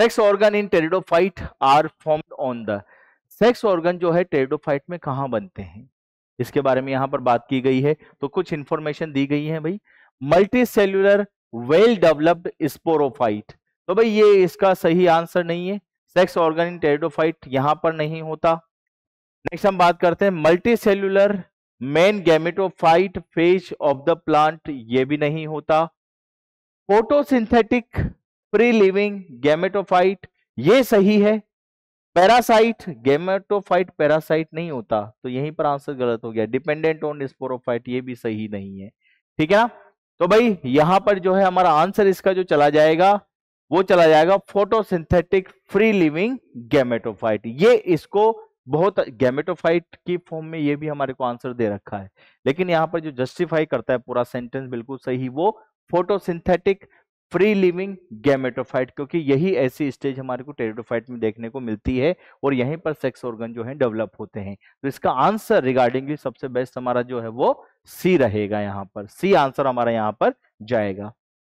sex organ in pteridophyte are form on the sex organ जो है pteridophyte में कहा बनते हैं इसके बारे में यहां पर बात की गई है तो कुछ इंफॉर्मेशन दी गई है भाई multi cellular well developed sporophyte तो भाई ये इसका सही आंसर नहीं है सेक्स ऑर्गन इन टेरिडोफाइट यहां पर नहीं होता नेक्स्ट हम बात करते हैं multi cellular main gametophyte phase of the plant ये भी नहीं होता फोटोसिंथेटिक प्री लिविंग गैमेटोफाइट ये सही है पैरासाइट गैमेटोफाइट पैरासाइट नहीं होता तो यहीं पर आंसर गलत हो गया डिपेंडेंट ऑन स्पोरोफाइट ये भी सही नहीं है ठीक है ना तो भाई यहां पर जो है हमारा आंसर इसका जो चला जाएगा वो चला जाएगा फोटोसिंथेटिक फ्री लिविंग गैमेटोफाइट ये इसको बहुत गैमेटोफाइट की फॉर्म में ये भी हमारे को आंसर दे रखा है लेकिन यहाँ पर जो जस्टिफाई करता है पूरा सेंटेंस बिल्कुल सही वो फोटोसिंथेटिक फ्री लिविंग गैमेटोफाइट क्योंकि यही ऐसी स्टेज हमारे को टेरिडोफाइट में देखने को मिलती है और यहीं पर सेक्स ऑर्गन जो है डेवलप होते हैं तो इसका आंसर रिगार्डिंगली सबसे बेस्ट हमारा जो है वो सी रहेगा यहाँ पर सी आंसर हमारा यहाँ पर जाएगा